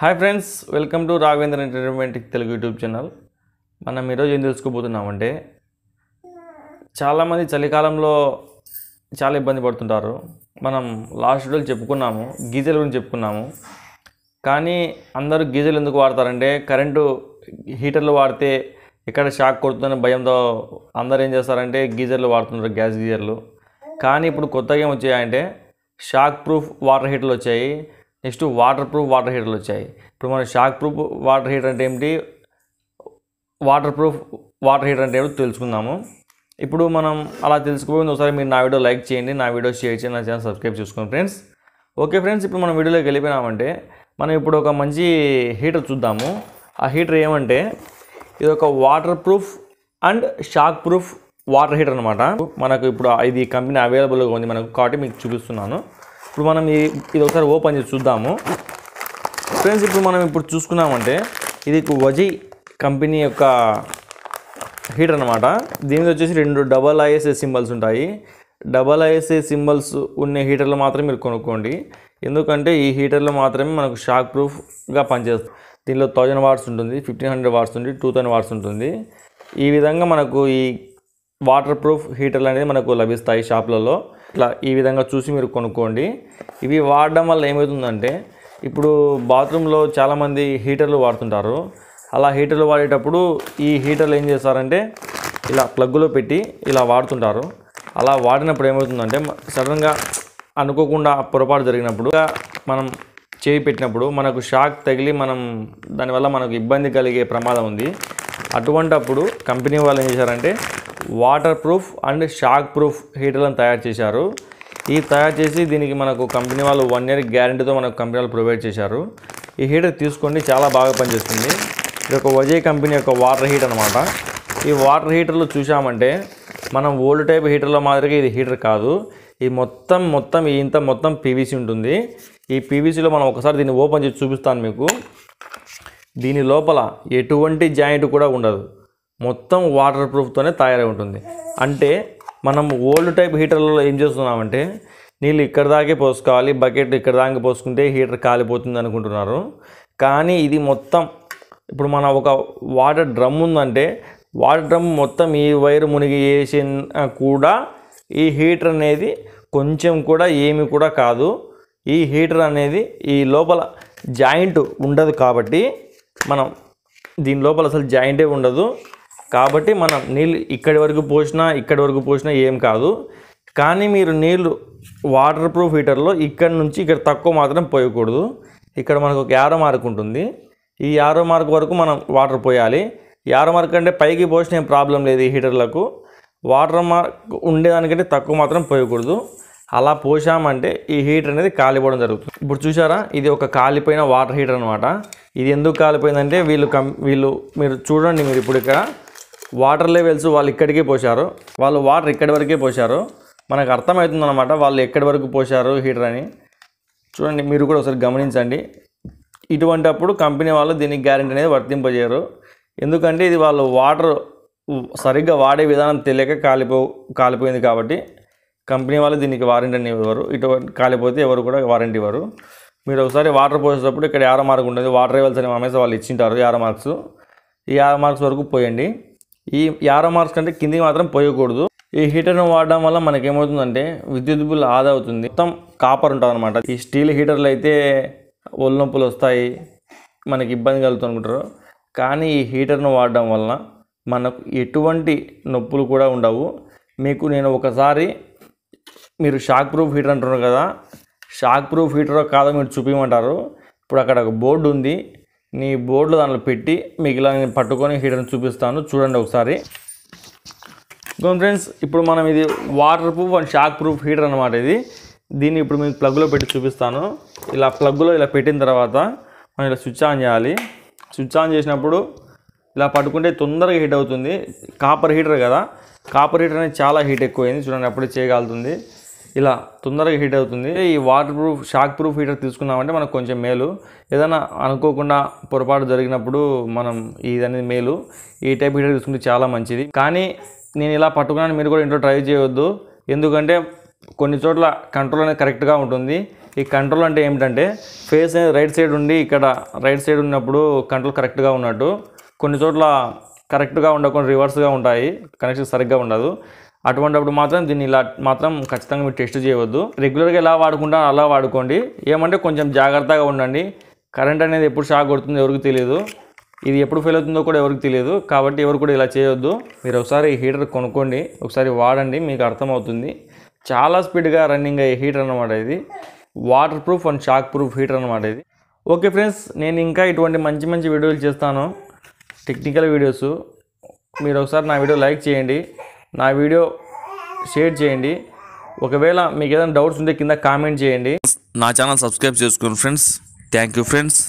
hi friends welcome to Raghavendra entertainment Telugu YouTube channel మనం ఈరోజు ఏం తెలుసుకోబోతున్నామంటే చాలామంది చలికాలంలో చాలా ఇబ్బంది పడుతుంటారు మనం లాస్ట్ రోజు చెప్పుకున్నాము గీజర్ గురించి చెప్పుకున్నాము కానీ అందరూ గీజర్లు ఎందుకు వాడతారంటే కరెంటు హీటర్లు వాడితే ఎక్కడ షాక్ కొడుతుందనే భయంతో అందరు ఏం చేస్తారంటే గీజర్లు వాడుతున్నారు గ్యాస్ గీజర్లు కానీ ఇప్పుడు కొత్తగా ఏమొచ్చాయంటే వచ్చాయంటే షాక్ ప్రూఫ్ వాటర్ హీటర్లు వచ్చాయి నెక్స్ట్ వాటర్ ప్రూఫ్ వాటర్ హీటర్లు వచ్చాయి ఇప్పుడు మన షాక్ ప్రూఫ్ వాటర్ హీటర్ అంటే ఏమిటి వాటర్ ప్రూఫ్ వాటర్ హీటర్ అంటే ఏమిటి తెలుసుకుందాము ఇప్పుడు మనం అలా తెలుసుకోకుండా ఒకసారి మీరు నా వీడియో లైక్ చేయండి నా వీడియో షేర్ చేయండి నా ఛానల్ సబ్స్క్రైబ్ చేసుకోండి ఫ్రెండ్స్ ఓకే ఫ్రెండ్స్ ఇప్పుడు మనం వీడియోలోకి వెళ్ళిపోయినామంటే మనం ఇప్పుడు ఒక మంచి హీటర్ చూద్దాము ఆ హీటర్ ఏమంటే ఇది ఒక water proof and shock proof water heater అనమాట మనకు ఇప్పుడు ఇది కంపెనీ అవైలబుల్గా ఉంది మనకు కాబట్టి మీకు చూపిస్తున్నాను ఇప్పుడు మనం ఈ ఇది ఒకసారి ఓపెన్ చేసి చూద్దాము ఫ్రెండ్స్ ఇప్పుడు మనం ఇప్పుడు చూసుకున్నామంటే ఇది వజీ కంపెనీ యొక్క హీటర్ అనమాట దీనిలో వచ్చేసి రెండు డబల్ ఐఎస్ఏ సింబల్స్ ఉంటాయి డబల్ ఐఎస్ఏ సింబల్స్ ఉన్న హీటర్లు మాత్రమే మీరు కొనుక్కోండి ఎందుకంటే ఈ హీటర్లో మాత్రమే మనకు షాక్ ప్రూఫ్గా పనిచేస్తుంది దీనిలో థౌజండ్ వాట్స్ ఉంటుంది ఫిఫ్టీన్ హండ్రెడ్ వాట్స్ ఉంటుంది టూ థౌజండ్ వాట్స్ ఉంటుంది ఈ విధంగా మనకు ఈ వాటర్ ప్రూఫ్ హీటర్లు అనేది మనకు లభిస్తాయి షాప్లలో ఇట్లా ఈ విధంగా చూసి మీరు కొనుక్కోండి ఇవి వాడడం వల్ల ఏమవుతుందంటే ఇప్పుడు బాత్రూంలో చాలామంది హీటర్లు వాడుతుంటారు అలా హీటర్లు వాడేటప్పుడు ఈ హీటర్లు ఏం చేస్తారంటే ఇలా ప్లగ్గులో పెట్టి ఇలా వాడుతుంటారు అలా వాడినప్పుడు ఏమవుతుందంటే సడన్గా అనుకోకుండా పొరపాటు జరిగినప్పుడు మనం చేయి పెట్టినప్పుడు మనకు షాక్ తగిలి మనం దానివల్ల మనకు ఇబ్బంది కలిగే ప్రమాదం ఉంది అటువంటప్పుడు కంపెనీ వాళ్ళు ఏం చేశారంటే water proof and shock proof హీటర్లను తయారు చేశారు ఈ తయారు చేసి దీనికి మనకు కంపెనీ వాళ్ళు వన్ ఇయర్ గ్యారంటీతో మనకు కంపెనీ వాళ్ళు ప్రొవైడ్ చేశారు ఈ హీటర్ తీసుకోండి చాలా బాగా పనిచేస్తుంది ఇది ఒక వజయ్ కంపెనీ యొక్క వాటర్ హీటర్ అనమాట ఈ వాటర్ హీటర్లు చూసామంటే మనం ఓల్డ్ టైప్ హీటర్లో మాదిరిగా ఇది హీటర్ కాదు ఈ మొత్తం మొత్తం ఇంత మొత్తం పీవీసీ ఉంటుంది ఈ పీవీసీలో మనం ఒకసారి దీన్ని ఓపెన్ చేసి చూపిస్తాను మీకు దీని లోపల ఎటువంటి జాయింట్ కూడా ఉండదు మొత్తం వాటర్ ప్రూఫ్తోనే తయారై ఉంటుంది అంటే మనం ఓల్డ్ టైప్ హీటర్లలో ఏం చేస్తున్నామంటే నీళ్ళు ఇక్కడ దాకే పోసుకోవాలి బకెట్ ఇక్కడ దాకా పోసుకుంటే హీటర్ కాలిపోతుంది అనుకుంటున్నారు కానీ ఇది మొత్తం ఇప్పుడు మన ఒక వాటర్ డ్రమ్ ఉందంటే వాటర్ డ్రమ్ మొత్తం ఈ వైర్ మునిగి వేసి కూడా ఈ హీటర్ అనేది కొంచెం కూడా ఏమి కూడా కాదు ఈ హీటర్ అనేది ఈ లోపల జాయింట్ ఉండదు కాబట్టి మనం దీని లోపల అసలు జాయింటే ఉండదు కాబట్టి మనం నీళ్ళు ఇక్కడి వరకు పోసినా ఇక్కడి వరకు పోసినా ఏం కాదు కానీ మీరు నీళ్ళు వాటర్ ప్రూఫ్ హీటర్లో ఇక్కడ నుంచి ఇక్కడ తక్కువ మాత్రం పోయకూడదు ఇక్కడ మనకు ఒక యారో మార్క్ ఉంటుంది ఈ యారో మార్క్ వరకు మనం వాటర్ పోయాలి యారో మార్క్ అంటే పైకి పోసిన ప్రాబ్లం లేదు ఈ హీటర్లకు వాటర్ మార్క్ ఉండేదానికంటే తక్కువ మాత్రం పోయకూడదు అలా పోసామంటే ఈ హీటర్ అనేది కాలిపోవడం జరుగుతుంది ఇప్పుడు చూసారా ఇది ఒక కాలిపోయిన వాటర్ హీటర్ అనమాట ఇది ఎందుకు కాలిపోయిందంటే వీళ్ళు కం వీళ్ళు మీరు చూడండి మీరు ఇప్పుడు ఇక్కడ వాటర్ లెవెల్స్ వాళ్ళు ఇక్కడికే పోశారు వాళ్ళు వాటర్ ఇక్కడి వరకే పోశారు మనకు అర్థమవుతుందనమాట వాళ్ళు ఎక్కడి వరకు పోశారు హీటర్ అని చూడండి మీరు కూడా ఒకసారి గమనించండి ఇటువంటి అప్పుడు కంపెనీ వాళ్ళు దీనికి గ్యారంటీ అనేది వర్తింపజేయరు ఎందుకంటే ఇది వాళ్ళు వాటర్ సరిగ్గా వాడే విధానం తెలియక కాలిపో కాలిపోయింది కాబట్టి కంపెనీ వాళ్ళు దీనికి వారంటీ అని ఇవ్వరు ఇటు కాలిపోతే ఎవరు కూడా వారంటీ ఇవ్వరు మీరు ఒకసారి వాటర్ పోసేటప్పుడు ఇక్కడ యారో మార్క్ ఉంటుంది వాటర్ వేయాల్సిన అమ్మేసి వాళ్ళు ఇచ్చింటారు యారో మార్క్స్ ఈ యారో మార్క్స్ వరకు పోయండి ఈ యారో మార్క్స్ కంటే కిందికి మాత్రం పోయకూడదు ఈ హీటర్ను వాడడం వల్ల మనకేమవుతుందంటే విద్యుత్ బిల్ ఆదా అవుతుంది మొత్తం కాపర్ ఉంటుంది అనమాట ఈ స్టీల్ హీటర్లు అయితే ఒళ్ళు నొప్పులు వస్తాయి మనకి ఇబ్బంది కలుగుతుంది అనుకుంటారు కానీ ఈ హీటర్ను వాడడం వలన మనకు ఎటువంటి నొప్పులు కూడా ఉండవు మీకు నేను ఒకసారి మీరు షాక్ ప్రూఫ్ హీటర్ అంటున్నారు కదా షాక్ ప్రూఫ్ హీటర్ కాదో మీరు చూపించమంటారు ఇప్పుడు అక్కడ ఒక బోర్డు ఉంది నీ బోర్డులో దాంట్లో పెట్టి మీకు ఇలా నేను పట్టుకొని హీటర్ని చూపిస్తాను చూడండి ఒకసారి ఇంకోండి ఫ్రెండ్స్ ఇప్పుడు మనం ఇది water proof and shock proof heater అనమాట ఇది దీన్ని ఇప్పుడు మీకు ప్లగ్లో పెట్టి చూపిస్తాను ఇలా ప్లగ్లో ఇలా పెట్టిన తర్వాత మనం ఇలా స్విచ్ ఆన్ చేయాలి స్విచ్ ఆన్ చేసినప్పుడు ఇలా పట్టుకుంటే తొందరగా హీట్ అవుతుంది కాపర్ హీటర్ కదా కాపర్ హీటర్ అనేది చాలా హీట్ ఎక్కువైంది చూడండి అప్పుడే చేయగలుగుతుంది ఇలా తొందరగా హీట్ అవుతుంది ఈ water proof shock proof heater తీసుకున్నామంటే మనకు కొంచెం మేలు ఏదైనా అనుకోకుండా పొరపాటు జరిగినప్పుడు మనం ఇది అనేది మేలు ఈ టైప్ హీటర్ తీసుకుంటే చాలా మంచిది కానీ నేను ఇలా పట్టుకున్నాను మీరు కూడా ఇంట్లో ట్రై చేయవద్దు ఎందుకంటే కొన్ని చోట్ల కంట్రోల్ అనేది కరెక్ట్గా ఉంటుంది ఈ కంట్రోల్ అంటే ఏమిటంటే ఫేస్ అనేది రైట్ సైడ్ ఉండి ఇక్కడ రైట్ సైడ్ ఉన్నప్పుడు కంట్రోల్ కరెక్ట్గా ఉన్నట్టు కొన్ని చోట్ల కరెక్ట్గా ఉండకుండా రివర్స్గా ఉంటాయి కనెక్షన్ సరిగ్గా ఉండదు అటువంటిప్పుడు మాత్రం దీన్ని ఇలా మాత్రం ఖచ్చితంగా మీరు టెస్ట్ చేయవద్దు రెగ్యులర్గా ఎలా వాడుకుంటారో అలా వాడుకోండి ఏమంటే కొంచెం జాగ్రత్తగా ఉండండి కరెంట్ అనేది ఎప్పుడు షాక్ కొడుతుందో ఎవరికి తెలియదు ఇది ఎప్పుడు ఫెయిల్ అవుతుందో కూడా ఎవరికి తెలియదు కాబట్టి ఎవరు కూడా ఇలా చేయొద్దు మీరు ఒకసారి హీటర్ కొనుక్కోండి ఒకసారి వాడండి మీకు అర్థమవుతుంది చాలా స్పీడ్గా రన్నింగ్ అయ్యే హీటర్ అనమాట ఇది water proof and shock proof heater అనమాట ఇది ఓకే ఫ్రెండ్స్ నేను ఇంకా ఇటువంటి మంచి మంచి వీడియోలు చేస్తాను టెక్నికల్ వీడియోస్ మీరు ఒకసారి నా వీడియో లైక్ చేయండి నా వీడియో షేర్ చేయండి ఒకవేళ మీకు ఏదైనా డౌట్స్ ఉంటే కింద కామెంట్ చేయండి నా ఛానల్ సబ్స్క్రైబ్ చేసుకోండి ఫ్రెండ్స్ థ్యాంక్ యూ ఫ్రెండ్స్